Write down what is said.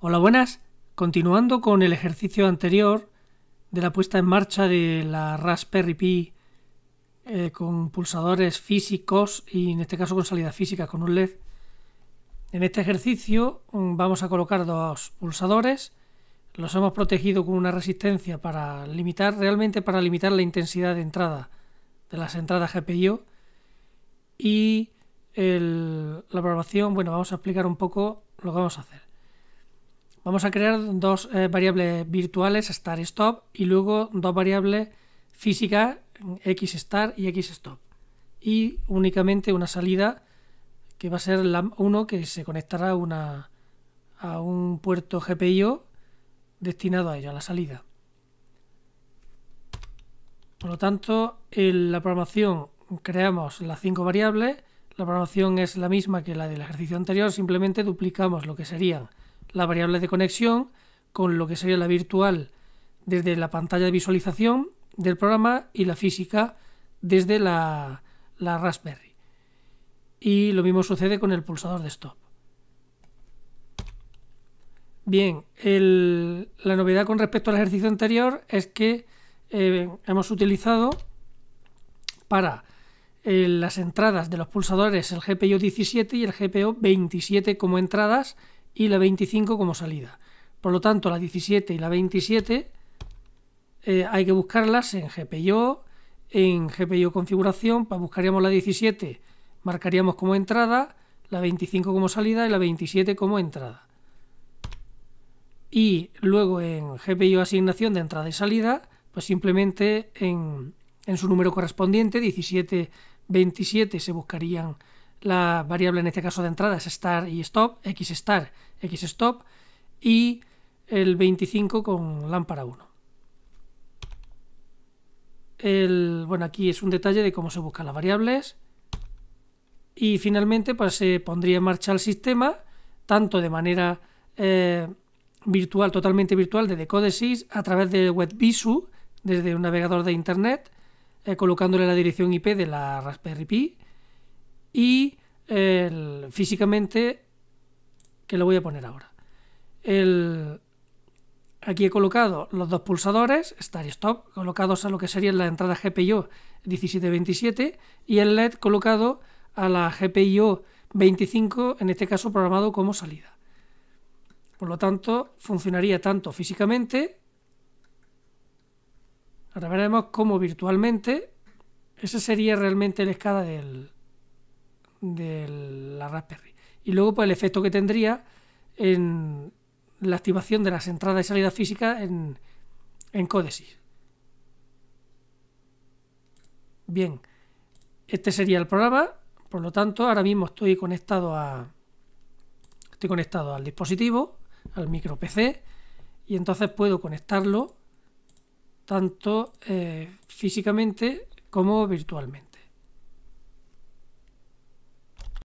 Hola, buenas. Continuando con el ejercicio anterior de la puesta en marcha de la Raspberry Pi eh, con pulsadores físicos y en este caso con salida física con un LED. En este ejercicio mm, vamos a colocar dos pulsadores. Los hemos protegido con una resistencia para limitar, realmente para limitar la intensidad de entrada de las entradas GPIO. Y la programación, bueno, vamos a explicar un poco lo que vamos a hacer. Vamos a crear dos eh, variables virtuales, star stop, y luego dos variables físicas, x star y x stop. Y únicamente una salida que va a ser la 1 que se conectará a, una, a un puerto GPIO destinado a ello, a la salida. Por lo tanto, en la programación creamos las cinco variables, la programación es la misma que la del ejercicio anterior, simplemente duplicamos lo que serían la variable de conexión con lo que sería la virtual desde la pantalla de visualización del programa y la física desde la, Raspberry. Y lo mismo sucede con el pulsador de stop. Bien, la novedad con respecto al ejercicio anterior es que eh, hemos utilizado para eh, las entradas de los pulsadores el GPIO 17 y el GPIO 27 como entradas y la 25 como salida. Por lo tanto, la 17 y la 27 eh, hay que buscarlas en GPIO, en GPIO configuración, para buscaríamos la 17, marcaríamos como entrada, la 25 como salida y la 27 como entrada. Y luego en GPIO asignación de entrada y salida, pues simplemente en, en su número correspondiente, 17, 27 se buscarían la variable en este caso de entrada es star y stop, x star, x stop y el 25 con lámpara 1. El, bueno, aquí es un detalle de cómo se buscan las variables. Y finalmente pues, se pondría en marcha el sistema, tanto de manera eh, virtual, totalmente virtual, desde Codesys, a través de WebVisu, desde un navegador de Internet, eh, colocándole la dirección IP de la Raspberry Pi, y físicamente, que lo voy a poner ahora. aquí he colocado los dos pulsadores, Start y Stop, colocados a lo que sería la entrada GPIO 1727 y el LED colocado a la GPIO 25, en este caso programado como salida. Por lo tanto, funcionaría tanto físicamente, ahora veremos cómo virtualmente, ese sería realmente la escala del, de la Raspberry. Y luego, pues el efecto que tendría en la activación de las entradas y salidas físicas en, en Bien, este sería el programa. Por lo tanto, ahora mismo estoy conectado a. Estoy conectado al dispositivo, al micro PC, y entonces puedo conectarlo tanto eh, físicamente como virtualmente.